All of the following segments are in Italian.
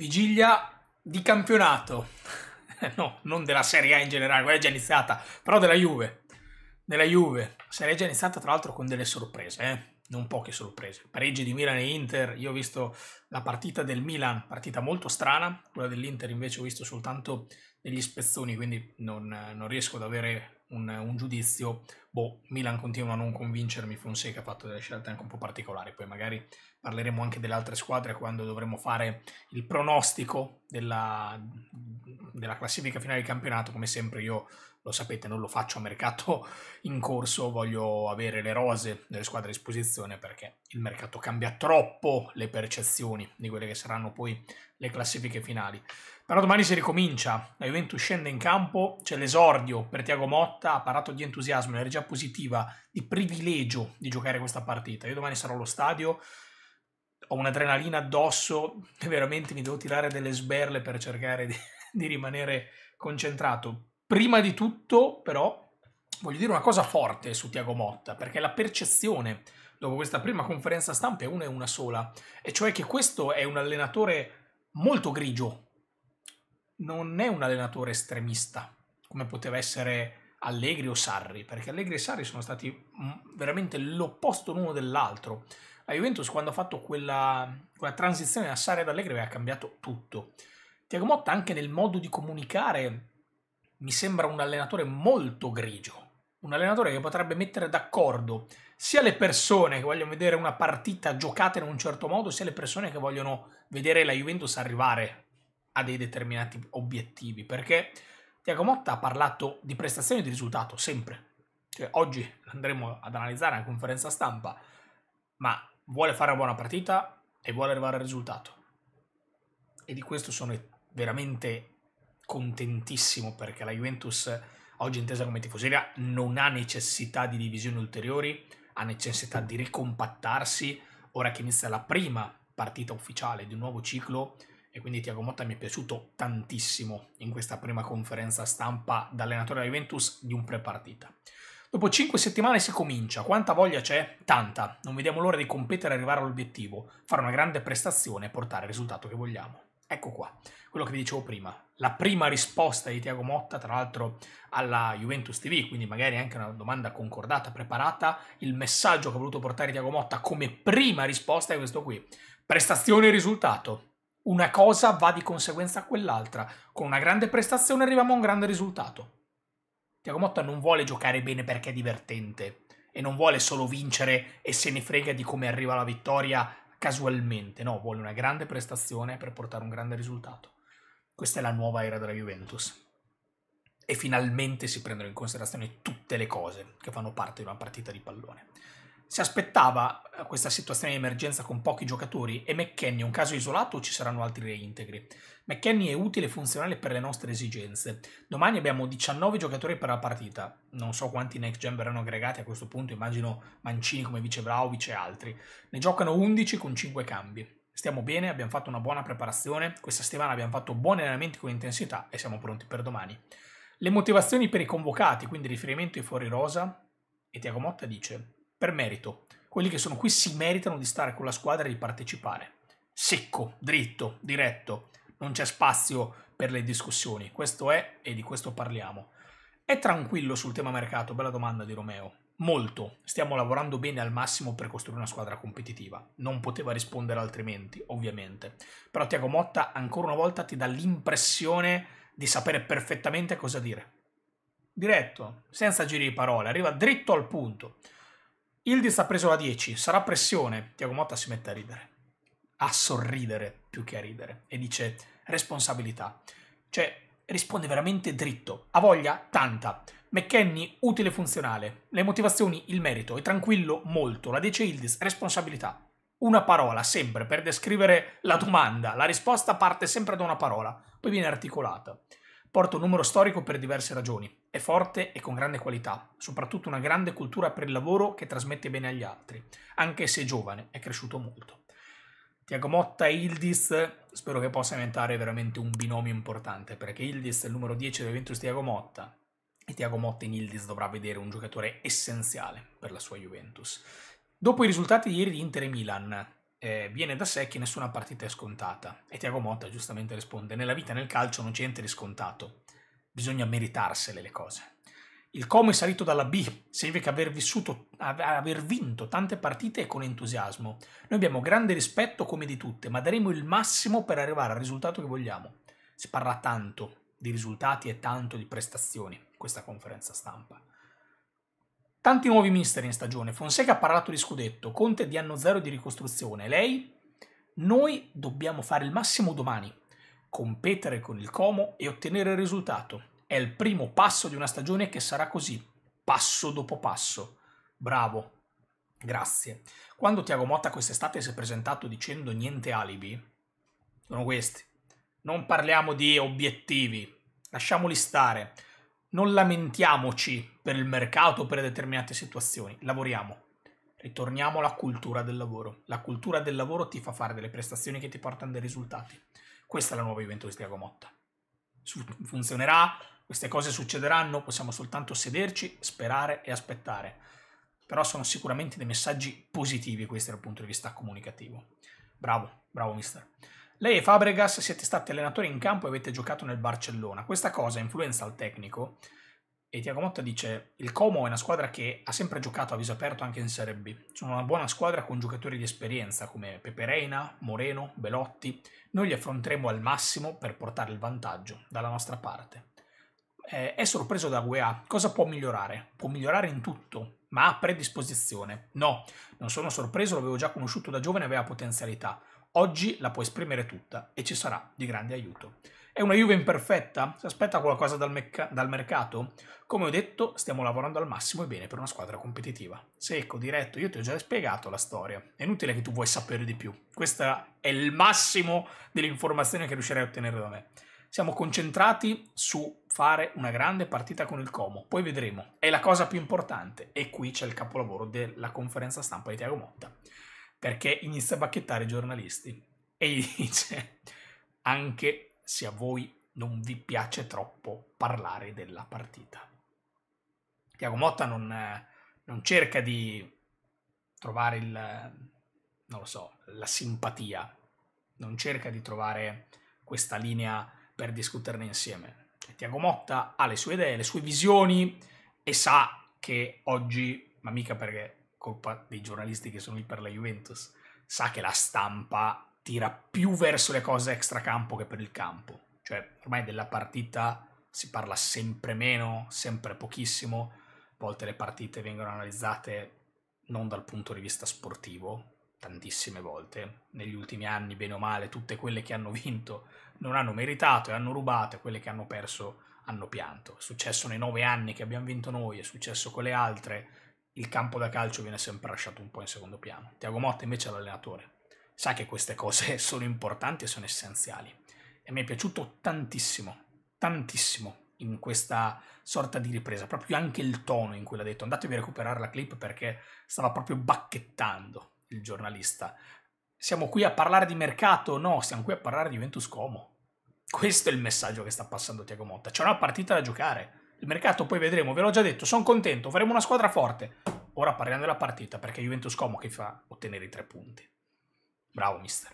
vigilia di campionato, no, non della Serie A in generale, quella è già iniziata, però della Juve, della Juve, Serie A è già iniziata tra l'altro con delle sorprese, eh? non poche sorprese, pareggi di Milan e Inter, io ho visto la partita del Milan, partita molto strana, quella dell'Inter invece ho visto soltanto degli spezzoni, quindi non, non riesco ad avere un, un giudizio boh, Milan continua a non convincermi, Fonseca ha fatto delle scelte anche un po' particolari, poi magari parleremo anche delle altre squadre quando dovremo fare il pronostico della, della classifica finale di campionato, come sempre io lo sapete, non lo faccio a mercato in corso, voglio avere le rose delle squadre a disposizione perché il mercato cambia troppo le percezioni di quelle che saranno poi le classifiche finali. Però domani si ricomincia, la Juventus scende in campo, c'è l'esordio per Tiago Motta, ha parato di entusiasmo, energia energia positiva, di privilegio di giocare questa partita. Io domani sarò allo stadio, ho un'adrenalina addosso e veramente mi devo tirare delle sberle per cercare di, di rimanere concentrato. Prima di tutto, però, voglio dire una cosa forte su Tiago Motta, perché la percezione dopo questa prima conferenza stampa è una e una sola, e cioè che questo è un allenatore molto grigio, non è un allenatore estremista, come poteva essere Allegri o Sarri, perché Allegri e Sarri sono stati mm, veramente l'opposto l'uno dell'altro. La Juventus quando ha fatto quella, quella transizione da Sarri ad Allegri aveva cambiato tutto. Tiago Motta anche nel modo di comunicare mi sembra un allenatore molto grigio, un allenatore che potrebbe mettere d'accordo sia le persone che vogliono vedere una partita giocata in un certo modo, sia le persone che vogliono vedere la Juventus arrivare a dei determinati obiettivi, perché Tiago Motta ha parlato di prestazioni e di risultato, sempre. Cioè, oggi andremo ad analizzare la conferenza stampa, ma vuole fare una buona partita e vuole arrivare al risultato. E di questo sono veramente contentissimo perché la Juventus, oggi intesa come tifoseria, non ha necessità di divisioni ulteriori, ha necessità di ricompattarsi. Ora che inizia la prima partita ufficiale di un nuovo ciclo, e quindi Tiago Motta mi è piaciuto tantissimo in questa prima conferenza stampa da allenatore della Juventus di un prepartita. Dopo 5 settimane si comincia, quanta voglia c'è? Tanta, non vediamo l'ora di competere e arrivare all'obiettivo, fare una grande prestazione e portare il risultato che vogliamo. Ecco qua, quello che vi dicevo prima, la prima risposta di Tiago Motta, tra l'altro alla Juventus TV, quindi magari anche una domanda concordata, preparata, il messaggio che ha voluto portare Tiago Motta come prima risposta è questo qui. Prestazione e risultato, una cosa va di conseguenza a quell'altra. Con una grande prestazione arriviamo a un grande risultato. Tiago Motta non vuole giocare bene perché è divertente e non vuole solo vincere e se ne frega di come arriva la vittoria casualmente, no, vuole una grande prestazione per portare un grande risultato. Questa è la nuova era della Juventus. E finalmente si prendono in considerazione tutte le cose che fanno parte di una partita di pallone. Si aspettava eh, questa situazione di emergenza con pochi giocatori e McKenny un caso isolato o ci saranno altri reintegri? McKenny è utile e funzionale per le nostre esigenze. Domani abbiamo 19 giocatori per la partita. Non so quanti next gen verranno aggregati a questo punto, immagino Mancini come vice Vlaovic e altri. Ne giocano 11 con 5 cambi. Stiamo bene, abbiamo fatto una buona preparazione, questa settimana abbiamo fatto buoni allenamenti con intensità e siamo pronti per domani. Le motivazioni per i convocati, quindi riferimento ai fuori rosa, e Tiago Motta dice per merito. Quelli che sono qui si meritano di stare con la squadra e di partecipare. Secco, dritto, diretto, non c'è spazio per le discussioni. Questo è e di questo parliamo. È tranquillo sul tema mercato? Bella domanda di Romeo. Molto. Stiamo lavorando bene al massimo per costruire una squadra competitiva. Non poteva rispondere altrimenti, ovviamente. Però Tiago Motta ancora una volta ti dà l'impressione di sapere perfettamente cosa dire. Diretto, senza giri di parole, arriva dritto al punto. Ildiz ha preso la 10, sarà pressione. Tiago Motta si mette a ridere. A sorridere più che a ridere. E dice responsabilità. Cioè, risponde veramente dritto. Ha voglia? Tanta. McKenny utile e funzionale. Le motivazioni, il merito. È tranquillo? Molto. La dice Ildiz, responsabilità. Una parola, sempre, per descrivere la domanda. La risposta parte sempre da una parola, poi viene articolata. Porta un numero storico per diverse ragioni. È forte e con grande qualità, soprattutto una grande cultura per il lavoro che trasmette bene agli altri, anche se giovane, è cresciuto molto. Tiago Motta e Ildiz spero che possa diventare veramente un binomio importante, perché Ildiz è il numero 10 del dell'Juventus Tiago Motta, e Tiago Motta in Ildiz dovrà vedere un giocatore essenziale per la sua Juventus. Dopo i risultati di ieri di Inter e Milan, eh, viene da sé che nessuna partita è scontata. E Tiago Motta giustamente risponde: Nella vita nel calcio non c'è niente di scontato, bisogna meritarsele le cose. Il come è salito dalla B, significa aver, vissuto, aver vinto tante partite con entusiasmo. Noi abbiamo grande rispetto come di tutte, ma daremo il massimo per arrivare al risultato che vogliamo. Si parla tanto di risultati e tanto di prestazioni in questa conferenza stampa. Tanti nuovi mister in stagione. Fonseca ha parlato di scudetto, Conte di anno zero di ricostruzione. Lei? Noi dobbiamo fare il massimo domani, competere con il Como e ottenere il risultato. È il primo passo di una stagione che sarà così, passo dopo passo. Bravo. Grazie. Quando Tiago Motta quest'estate si è presentato dicendo niente alibi, sono questi. Non parliamo di obiettivi, lasciamoli stare non lamentiamoci per il mercato, per determinate situazioni, lavoriamo. Ritorniamo alla cultura del lavoro. La cultura del lavoro ti fa fare delle prestazioni che ti portano dei risultati. Questa è la nuova Juventus di Motta. Funzionerà, queste cose succederanno, possiamo soltanto sederci, sperare e aspettare. Però sono sicuramente dei messaggi positivi questi dal punto di vista comunicativo. Bravo, bravo mister. Lei e Fabregas siete stati allenatori in campo e avete giocato nel Barcellona. Questa cosa influenza il tecnico? E Tiago Motta dice: Il Como è una squadra che ha sempre giocato a viso aperto anche in Serie B. Sono una buona squadra con giocatori di esperienza come Pepereina, Moreno, Belotti. Noi li affronteremo al massimo per portare il vantaggio dalla nostra parte. Eh, è sorpreso da UEA. Cosa può migliorare? Può migliorare in tutto, ma ha predisposizione. No, non sono sorpreso, l'avevo già conosciuto da giovane e aveva potenzialità. Oggi la puoi esprimere tutta e ci sarà di grande aiuto. È una Juve imperfetta? Si aspetta qualcosa dal, dal mercato? Come ho detto, stiamo lavorando al massimo e bene per una squadra competitiva. Secco, diretto, io ti ho già spiegato la storia. È inutile che tu vuoi sapere di più. Questo è il massimo dell'informazione che riuscirai a ottenere da me. Siamo concentrati su fare una grande partita con il Como, poi vedremo. È la cosa più importante e qui c'è il capolavoro della conferenza stampa di Tiago Motta perché inizia a bacchettare i giornalisti e gli dice anche se a voi non vi piace troppo parlare della partita. Tiago Motta non, non cerca di trovare il, non lo so, la simpatia, non cerca di trovare questa linea per discuterne insieme. Cioè, Tiago Motta ha le sue idee, le sue visioni e sa che oggi, ma mica perché colpa dei giornalisti che sono lì per la Juventus, sa che la stampa tira più verso le cose extracampo che per il campo. Cioè, ormai della partita si parla sempre meno, sempre pochissimo. A volte le partite vengono analizzate non dal punto di vista sportivo, tantissime volte. Negli ultimi anni, bene o male, tutte quelle che hanno vinto non hanno meritato e hanno rubato, e quelle che hanno perso hanno pianto. È successo nei nove anni che abbiamo vinto noi, è successo con le altre, il campo da calcio viene sempre lasciato un po' in secondo piano. Tiago Motta invece è l'allenatore, sa che queste cose sono importanti e sono essenziali. E mi è piaciuto tantissimo, tantissimo in questa sorta di ripresa, proprio anche il tono in cui l'ha detto. Andatevi a recuperare la clip perché stava proprio bacchettando il giornalista. Siamo qui a parlare di mercato? No, siamo qui a parlare di Juventus Como. Questo è il messaggio che sta passando Tiago Motta. C'è una partita da giocare. Il mercato poi vedremo, ve l'ho già detto, sono contento, faremo una squadra forte. Ora parliamo della partita perché Juventus Como che fa ottenere i tre punti. Bravo mister.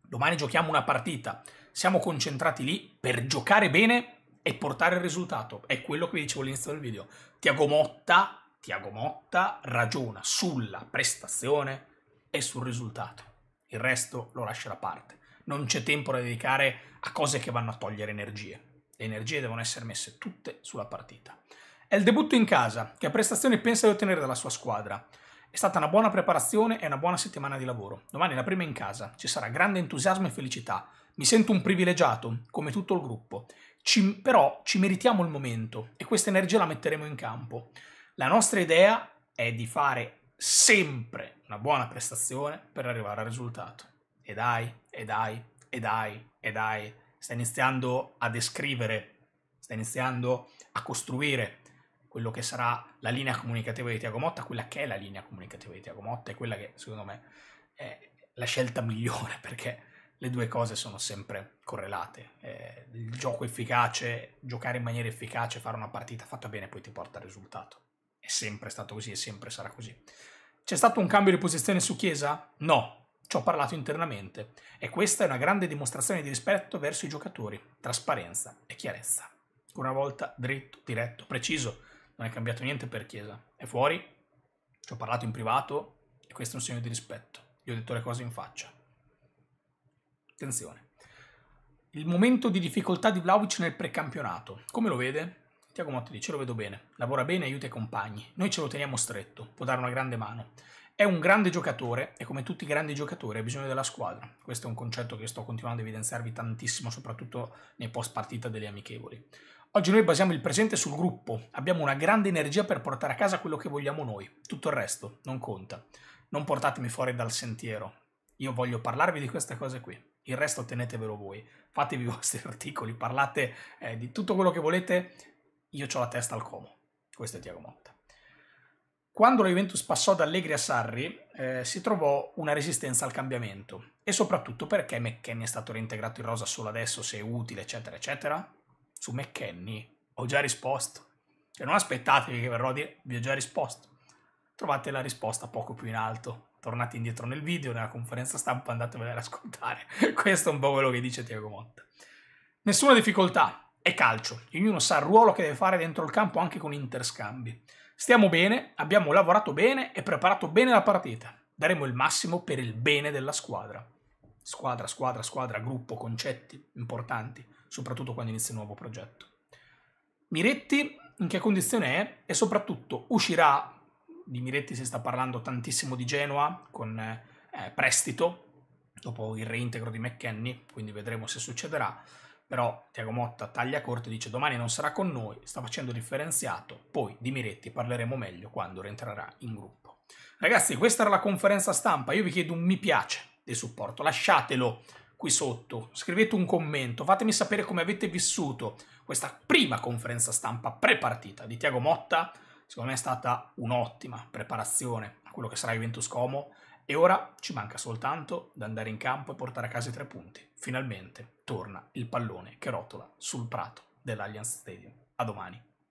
Domani giochiamo una partita, siamo concentrati lì per giocare bene e portare il risultato. È quello che vi dicevo all'inizio del video. Tiago Motta, Tiago Motta ragiona sulla prestazione e sul risultato. Il resto lo lascia da parte. Non c'è tempo da dedicare a cose che vanno a togliere energie. Le energie devono essere messe tutte sulla partita. È il debutto in casa, che prestazioni pensa di ottenere dalla sua squadra? È stata una buona preparazione e una buona settimana di lavoro. Domani è la prima in casa, ci sarà grande entusiasmo e felicità. Mi sento un privilegiato, come tutto il gruppo. Ci, però ci meritiamo il momento e questa energia la metteremo in campo. La nostra idea è di fare sempre una buona prestazione per arrivare al risultato. E dai, e dai, e dai, e dai sta iniziando a descrivere, sta iniziando a costruire quello che sarà la linea comunicativa di Tiago Motta, quella che è la linea comunicativa di Tiago Motta e quella che secondo me è la scelta migliore perché le due cose sono sempre correlate. Eh, il gioco efficace, giocare in maniera efficace, fare una partita fatta bene poi ti porta al risultato. È sempre stato così e sempre sarà così. C'è stato un cambio di posizione su Chiesa? No, ci ho parlato internamente e questa è una grande dimostrazione di rispetto verso i giocatori, trasparenza e chiarezza. Una volta dritto, diretto, preciso, non è cambiato niente per Chiesa. È fuori, ci ho parlato in privato e questo è un segno di rispetto. Gli ho detto le cose in faccia. Attenzione. Il momento di difficoltà di Vlaovic nel precampionato. Come lo vede? Tiago Motti dice, lo vedo bene, lavora bene, aiuta i compagni. Noi ce lo teniamo stretto, può dare una grande mano. È un grande giocatore e come tutti i grandi giocatori ha bisogno della squadra. Questo è un concetto che sto continuando a evidenziarvi tantissimo, soprattutto nei post partita delle amichevoli. Oggi noi basiamo il presente sul gruppo, abbiamo una grande energia per portare a casa quello che vogliamo noi, tutto il resto non conta. Non portatemi fuori dal sentiero, io voglio parlarvi di queste cose qui, il resto tenetevelo voi, fatevi i vostri articoli, parlate eh, di tutto quello che volete, io ho la testa al como. Questo è Tiago Motta. Quando la Juventus passò da Allegri a Sarri eh, si trovò una resistenza al cambiamento e soprattutto perché McKenny è stato reintegrato in rosa solo adesso, se è utile, eccetera, eccetera. Su McKenny ho già risposto. Cioè non aspettatevi che verrò a dire, vi ho già risposto. Trovate la risposta poco più in alto. Tornate indietro nel video, nella conferenza stampa, andatevela ad ascoltare. Questo è un po' quello che dice Tiago Motta. Nessuna difficoltà, è calcio. Ognuno sa il ruolo che deve fare dentro il campo anche con interscambi. Stiamo bene, abbiamo lavorato bene e preparato bene la partita. Daremo il massimo per il bene della squadra. Squadra, squadra, squadra, gruppo, concetti importanti, soprattutto quando inizia un nuovo progetto. Miretti in che condizione è e soprattutto uscirà, di Miretti si sta parlando tantissimo di Genoa con eh, prestito, dopo il reintegro di McKenny, quindi vedremo se succederà. Però Tiago Motta taglia corto e dice domani non sarà con noi, sta facendo differenziato, poi di Miretti parleremo meglio quando rientrerà in gruppo. Ragazzi, questa era la conferenza stampa, io vi chiedo un mi piace di supporto, lasciatelo qui sotto, scrivete un commento, fatemi sapere come avete vissuto questa prima conferenza stampa pre-partita di Tiago Motta, secondo me è stata un'ottima preparazione a quello che sarà Juventus Como e ora ci manca soltanto da andare in campo e portare a casa i tre punti. Finalmente torna il pallone che rotola sul prato dell'Allianz Stadium. A domani.